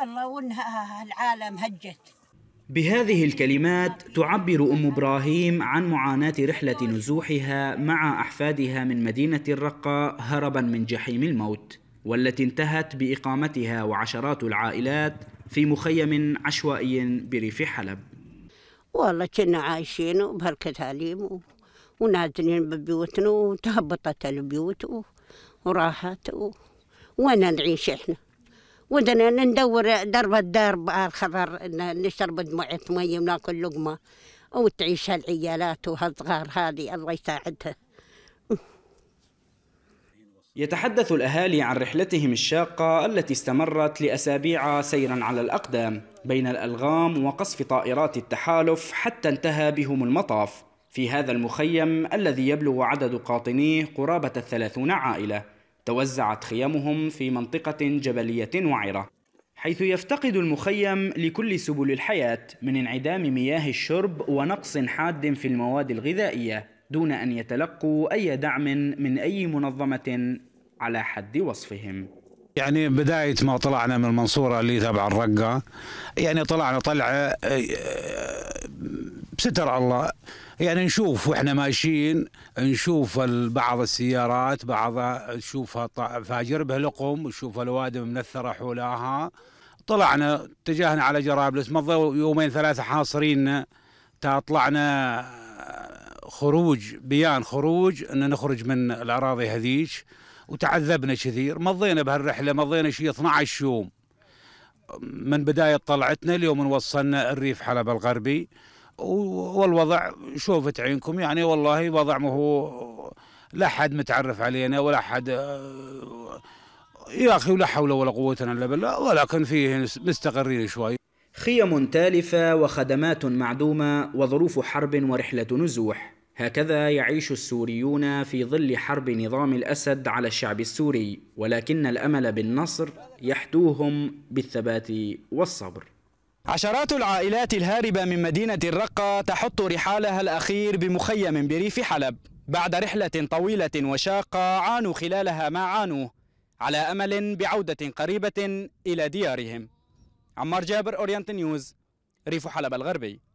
والله وانها العالم هجت بهذه الكلمات تعبر ام ابراهيم عن معاناه رحله نزوحها مع احفادها من مدينه الرقه هربا من جحيم الموت والتي انتهت باقامتها وعشرات العائلات في مخيم عشوائي بريف حلب والله كنا عايشين بهالكتاليم ونازلين ببيوتنا وتهبطت البيوت وراحت وين وانا نعيش احنا ودنا ندور درب الدرب الخضر نشرب دمعة مي وناكل لقمة وتعيش هالعيالات وهالصغار هذه الله يساعدها يتحدث الأهالي عن رحلتهم الشاقة التي استمرت لأسابيع سيرا على الأقدام بين الألغام وقصف طائرات التحالف حتى انتهى بهم المطاف في هذا المخيم الذي يبلغ عدد قاطنيه قرابة الثلاثون عائلة توزعت خيامهم في منطقة جبلية وعرة حيث يفتقد المخيم لكل سبل الحياة من انعدام مياه الشرب ونقص حاد في المواد الغذائية دون أن يتلقوا أي دعم من أي منظمة على حد وصفهم يعني بداية ما طلعنا من المنصورة اللي تبع الرقة يعني طلعنا طلعة آه، آه، ستر الله يعني نشوف واحنا ماشيين نشوف بعض السيارات بعضها نشوفها فاجر به لقم نشوف الوادم منثره حولها طلعنا اتجهنا على جرابلس مضوا يومين ثلاثه حاصرين طلعنا خروج بيان خروج ان نخرج من الاراضي هذيك وتعذبنا كثير مضينا بهالرحله مضينا شيء 12 يوم من بدايه طلعتنا اليوم وصلنا الريف حلب الغربي والوضع شوفت عينكم يعني والله وضع ما هو لا حد متعرف علينا ولا حد آه، يا اخي ولا حول ولا قوه الا بالله ولكن فيه مستقرين شوي خيم تالفه وخدمات معدومه وظروف حرب ورحله نزوح هكذا يعيش السوريون في ظل حرب نظام الاسد على الشعب السوري ولكن الامل بالنصر يحدوهم بالثبات والصبر عشرات العائلات الهاربة من مدينة الرقة تحط رحالها الأخير بمخيم بريف حلب بعد رحلة طويلة وشاقة عانوا خلالها ما عانوا على أمل بعودة قريبة إلى ديارهم عمار جابر أورينت نيوز ريف حلب الغربي